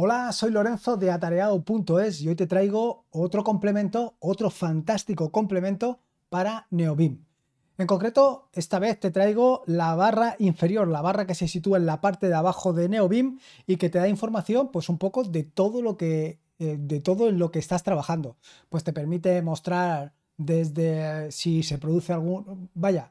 Hola, soy Lorenzo de atareado.es y hoy te traigo otro complemento, otro fantástico complemento para Neobim. En concreto, esta vez te traigo la barra inferior, la barra que se sitúa en la parte de abajo de Neobim y que te da información pues un poco de todo lo que eh, de todo en lo que estás trabajando. Pues te permite mostrar desde si se produce algún vaya,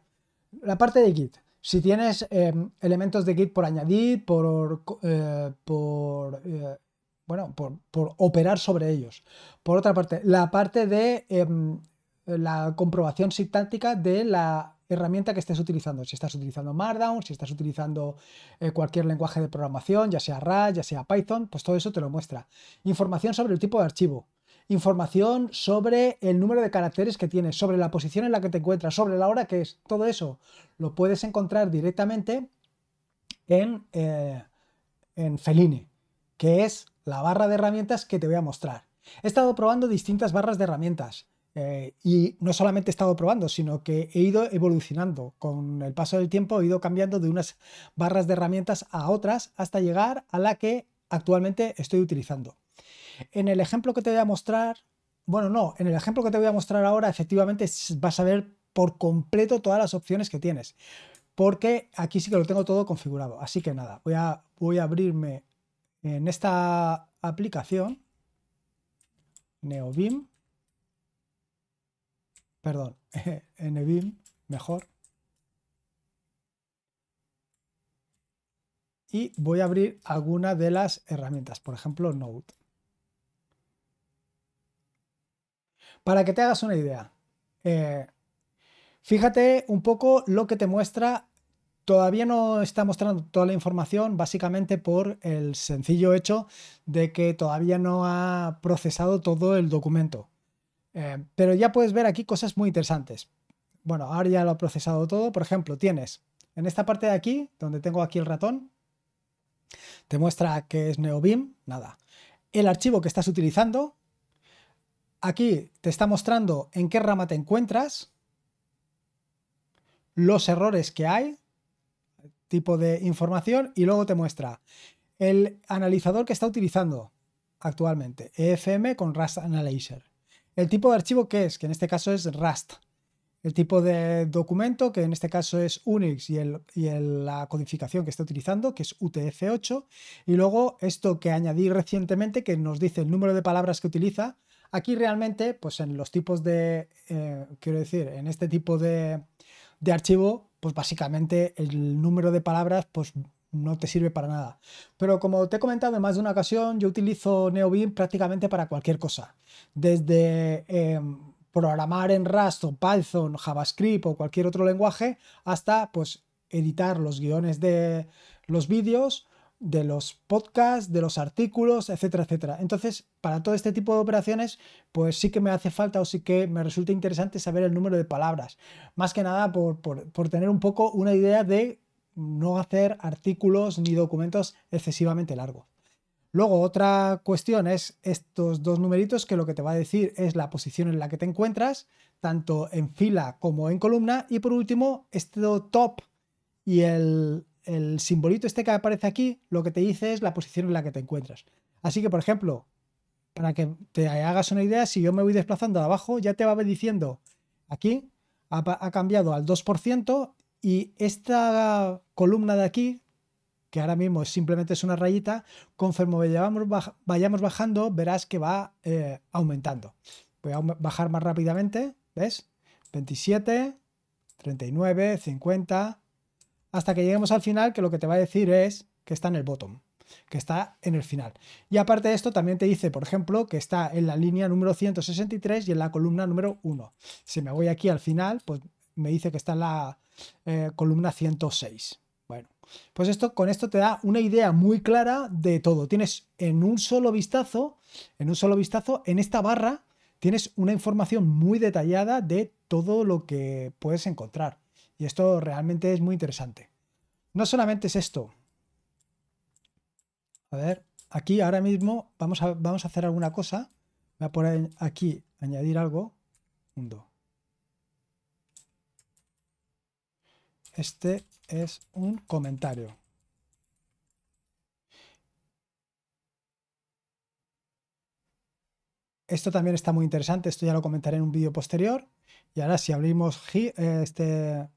la parte de Git, si tienes em, elementos de Git por añadir, por, eh, eh, bueno, por, por, operar sobre ellos. Por otra parte, la parte de em, la comprobación sintáctica de la herramienta que estés utilizando. Si estás utilizando Markdown, si estás utilizando eh, cualquier lenguaje de programación, ya sea RAS, ya sea Python, pues todo eso te lo muestra. Información sobre el tipo de archivo información sobre el número de caracteres que tienes, sobre la posición en la que te encuentras, sobre la hora que es, todo eso lo puedes encontrar directamente en, eh, en Feline, que es la barra de herramientas que te voy a mostrar. He estado probando distintas barras de herramientas. Eh, y no solamente he estado probando, sino que he ido evolucionando. Con el paso del tiempo he ido cambiando de unas barras de herramientas a otras hasta llegar a la que actualmente estoy utilizando. En el ejemplo que te voy a mostrar, bueno, no, en el ejemplo que te voy a mostrar ahora, efectivamente vas a ver por completo todas las opciones que tienes, porque aquí sí que lo tengo todo configurado. Así que nada, voy a, abrirme en esta aplicación, Neobim, perdón, Neobim, mejor. Y voy a abrir alguna de las herramientas, por ejemplo, Node. Para que te hagas una idea, eh, fíjate un poco lo que te muestra. Todavía no está mostrando toda la información, básicamente por el sencillo hecho de que todavía no ha procesado todo el documento. Eh, pero ya puedes ver aquí cosas muy interesantes. Bueno, ahora ya lo ha procesado todo. Por ejemplo, tienes en esta parte de aquí, donde tengo aquí el ratón, te muestra que es NeoBeam, nada. El archivo que estás utilizando, Aquí te está mostrando en qué rama te encuentras, los errores que hay, tipo de información, y luego te muestra el analizador que está utilizando actualmente, EFM con Rust Analyzer. El tipo de archivo que es, que en este caso es Rust. El tipo de documento, que en este caso es Unix y, la codificación que está utilizando, que es UTF-8. Y luego esto que añadí recientemente, que nos dice el número de palabras que utiliza, Aquí realmente, pues en los tipos de, eh, quiero decir, en este tipo de, de archivo, pues básicamente el número de palabras, pues no te sirve para nada. Pero como te he comentado en más de una ocasión, yo utilizo NeoBeam prácticamente para cualquier cosa. Desde em, programar en Rust o Python, JavaScript o cualquier otro lenguaje, hasta pues editar los guiones de los vídeos de los podcasts, de los artículos, etcétera, etcétera. Entonces, para todo este tipo de operaciones, pues sí que me hace falta o sí que me resulta interesante saber el número de palabras. Más que nada por, tener un poco una idea de no hacer artículos ni documentos excesivamente largos. Luego, otra cuestión es estos dos numeritos que lo que te va a decir es la posición en la que te encuentras, tanto en fila como en columna. Y por último, este top y el el simbolito este que aparece aquí, lo que te dice es la posición en la que te encuentras. Así que, por ejemplo, para que te hagas una idea, si yo me voy desplazando abajo, ya te va diciendo aquí ha, cambiado al 2% y esta columna de aquí, que ahora mismo simplemente es una rayita, conforme vayamos, vayamos bajando, verás que va eh, aumentando. Voy a bajar más rápidamente, ¿ves? 27, 39, 50, hasta que lleguemos al final, que lo que te va a decir es que está en el bottom, que está en el final. Y aparte de esto, también te dice, por ejemplo, que está en la línea número 163 y en la columna número 1. Si me voy aquí al final, pues me dice que está en la eh, columna 106. Bueno, pues esto con esto te da una idea muy clara de todo. Tienes en un solo vistazo, en un solo vistazo, en esta barra, tienes una información muy detallada de todo lo que puedes encontrar. Y esto realmente es muy interesante. No solamente es esto. A ver, aquí ahora mismo vamos a, vamos a hacer alguna cosa. Voy a poner aquí, añadir algo. Este es un comentario. Esto también está muy interesante, esto ya lo comentaré en un vídeo posterior. Y ahora si abrimos este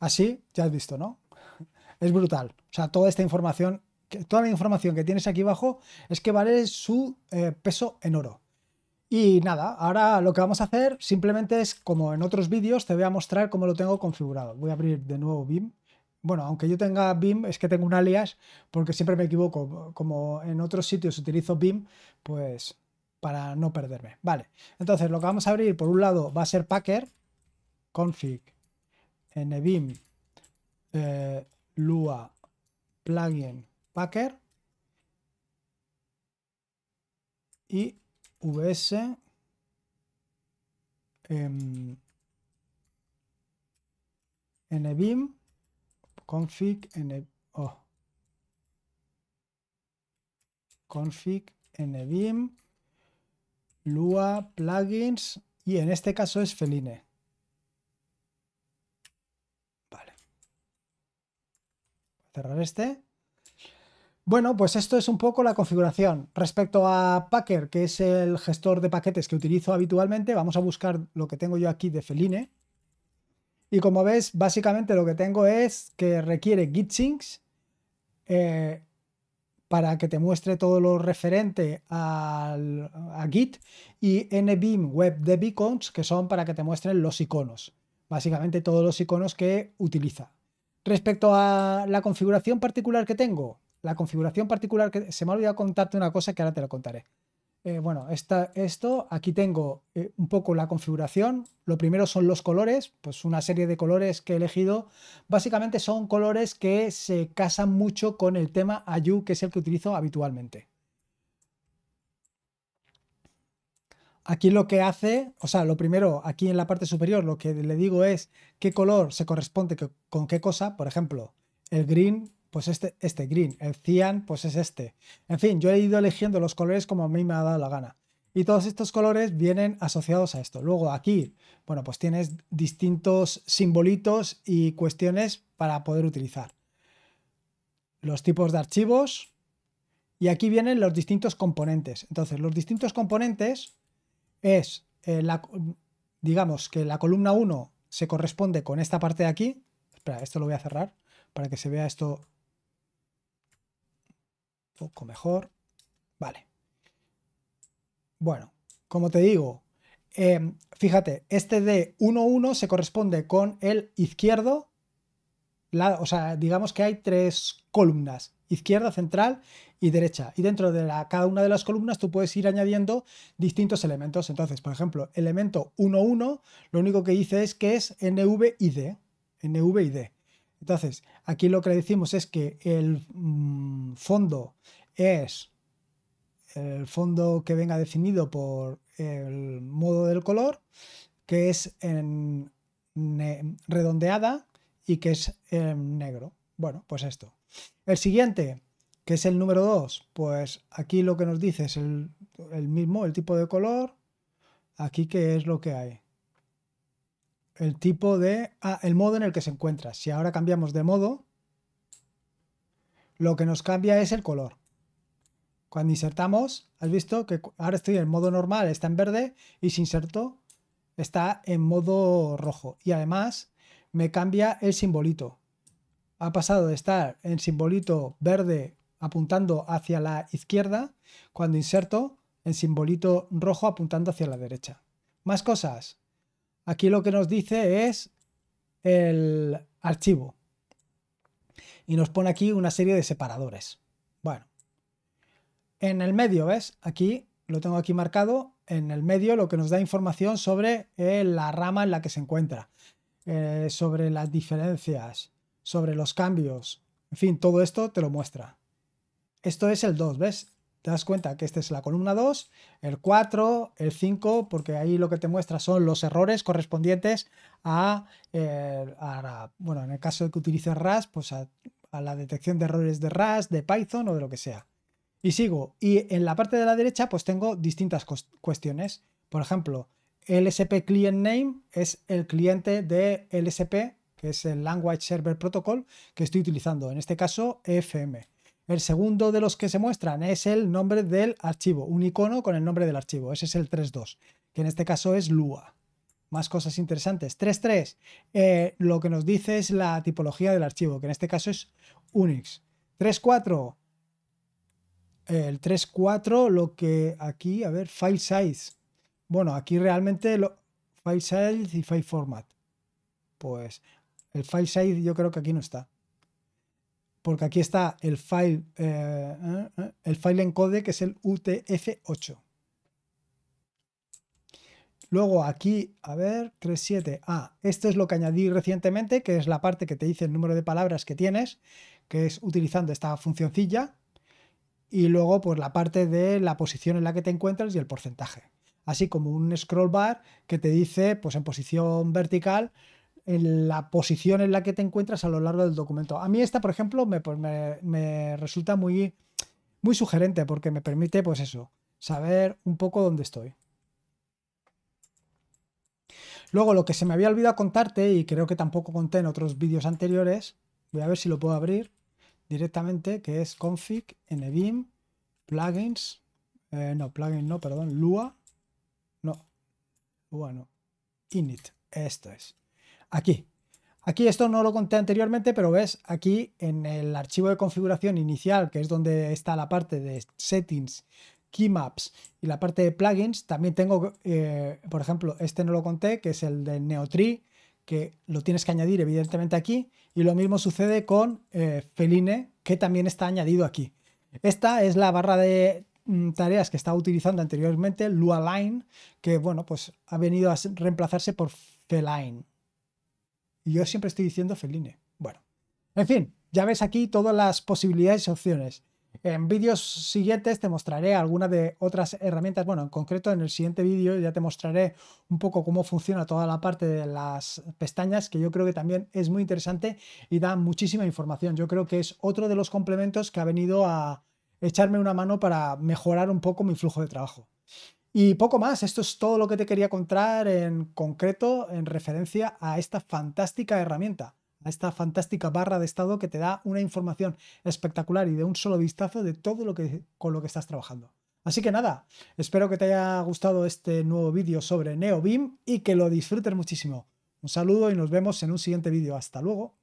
Así, ya has visto, ¿no? Es brutal. O sea, toda esta información, toda la información que tienes aquí abajo es que vale su eh, peso en oro. Y nada, ahora lo que vamos a hacer simplemente es, como en otros vídeos, te voy a mostrar cómo lo tengo configurado. Voy a abrir de nuevo BIM. Bueno, aunque yo tenga BIM, es que tengo un alias, porque siempre me equivoco. Como en otros sitios utilizo BIM, pues para no perderme. Vale, entonces lo que vamos a abrir, por un lado, va a ser Packer, config nvim eh, lua plugin packer y vs eh, em, nvim config en oh, config nvim lua plugins y en este caso es feline cerrar este. Bueno, pues esto es un poco la configuración. Respecto a Packer, que es el gestor de paquetes que utilizo habitualmente, vamos a buscar lo que tengo yo aquí de Feline. Y como ves, básicamente lo que tengo es que requiere git eh, para que te muestre todo lo referente al, a Git y nbeam web de icons, que son para que te muestren los iconos. Básicamente todos los iconos que utiliza. Respecto a la configuración particular que tengo, la configuración particular que se me ha olvidado contarte una cosa que ahora te la contaré. Eh, bueno, esta, esto, aquí tengo eh, un poco la configuración. Lo primero son los colores, pues una serie de colores que he elegido. Básicamente son colores que se casan mucho con el tema Ayu, que es el que utilizo habitualmente. Aquí lo que hace, o sea, lo primero, aquí en la parte superior, lo que le digo es qué color se corresponde con qué cosa. Por ejemplo, el green, pues este, este green. El cyan, pues es este. En fin, yo he ido eligiendo los colores como a mí me ha dado la gana. Y todos estos colores vienen asociados a esto. Luego aquí, bueno, pues tienes distintos simbolitos y cuestiones para poder utilizar. Los tipos de archivos. Y aquí vienen los distintos componentes. Entonces, los distintos componentes es, eh, mm, digamos que la columna 1 se corresponde con esta parte de aquí. Espera, esto lo voy a cerrar para que se vea esto un poco mejor. Vale. Bueno, como te digo, em, fíjate, este de 11 se corresponde con el izquierdo o sea, digamos que hay tres columnas, izquierda, central y derecha. Y dentro de la, cada una de las columnas tú puedes ir añadiendo distintos elementos. Entonces, por ejemplo, elemento 1.1, lo único que dice es que es NVID. NVID. Entonces, aquí lo que le decimos es que el mm, fondo es el fondo que venga definido por el modo del color, que es en redondeada, y que es negro. Bueno, pues esto. El siguiente, que es el número 2, pues aquí lo que nos dice es el, mismo, el tipo de color. Aquí que es lo que hay. El tipo de... Ah, el modo en el que se encuentra. Si ahora cambiamos de modo, lo que nos cambia es el color. Cuando insertamos, has visto que ahora estoy en modo normal, está en verde, y si inserto, está en modo rojo. Y además, me cambia el simbolito. Ha pasado de estar en simbolito verde apuntando hacia la izquierda, cuando inserto en simbolito rojo apuntando hacia la derecha. Más cosas. Aquí lo que nos dice es el archivo. Y nos pone aquí una serie de separadores. Bueno. En el medio, ¿ves? Aquí lo tengo aquí marcado. En el medio lo que nos da información sobre eh, la rama en la que se encuentra. Eh, sobre las diferencias, sobre los cambios, en fin, todo esto te lo muestra. Esto es el 2, ¿ves? Te das cuenta que esta es la columna 2, el 4, el 5, porque ahí lo que te muestra son los errores correspondientes a, eh, bueno, en el caso de que utilices RAS, pues a la detección de errores de RAS, de Python o de lo que sea. Y sigo. Y en la parte de la derecha, pues tengo distintas cuestiones. Por ejemplo, LSP Client Name es el cliente de LSP, que es el Language Server Protocol, que estoy utilizando, en este caso e FM. El segundo de los que se muestran es el nombre del archivo, un icono con el nombre del archivo, ese es el 3.2, que en este caso es Lua. Más cosas interesantes. 3.3, eh, lo que nos dice es la tipología del archivo, que en este caso es Unix. 3.4, eh, el 3.4, lo que aquí, a ver, file size bueno, aquí realmente lo, file size y file format. Pues el file size yo creo que aquí no está. Porque aquí está el file, eh, eh, el file encode que es el UTF8. Luego aquí, a ver, 37. a ah, esto es lo que añadí recientemente, que es la parte que te dice el número de palabras que tienes, que es utilizando esta funcioncilla. Y luego, pues la parte de la posición en la que te encuentras y el porcentaje así como un scroll bar que te dice, pues en posición vertical, en la posición en la que te encuentras a lo largo del documento. A mí esta, por ejemplo, pues, me, resulta muy, muy sugerente porque me permite, pues eso, saber un poco dónde estoy. Luego, lo que se me había olvidado contarte, y creo que tampoco conté en otros vídeos anteriores, voy a ver si lo puedo abrir directamente, que es config, nbim, plugins, eh, no, plugins no, perdón, lua, no. Bueno. Init. Esto es. Aquí. Aquí esto no lo conté anteriormente, pero ves, aquí en el archivo de configuración inicial, que es donde está la parte de settings, keymaps y la parte de plugins, también tengo, eh, por ejemplo, este no lo conté, que es el de Neotree, que lo tienes que añadir evidentemente aquí, y lo mismo sucede con eh, Feline, que también está añadido aquí. Esta es la barra de Mm, tareas que estaba utilizando anteriormente, Lualine, que bueno, pues ha venido a reemplazarse por Feline. Y yo siempre estoy diciendo Feline. Bueno, en fin, ya ves aquí todas las posibilidades y opciones. En vídeos siguientes te mostraré algunas de otras herramientas. Bueno, en concreto en el siguiente vídeo ya te mostraré un poco cómo funciona toda la parte de las pestañas, que yo creo que también es muy interesante y da muchísima información. Yo creo que es otro de los complementos que ha venido a, echarme una mano para mejorar un poco mi flujo de trabajo. Y poco más, esto es todo lo que te quería contar en concreto en referencia a esta fantástica herramienta, a esta fantástica barra de estado que te da una información espectacular y de un solo vistazo de todo lo que con lo que estás trabajando. Así que nada, espero que te haya gustado este nuevo vídeo sobre NeoBeam y que lo disfrutes muchísimo. Un saludo y nos vemos en un siguiente vídeo. Hasta luego.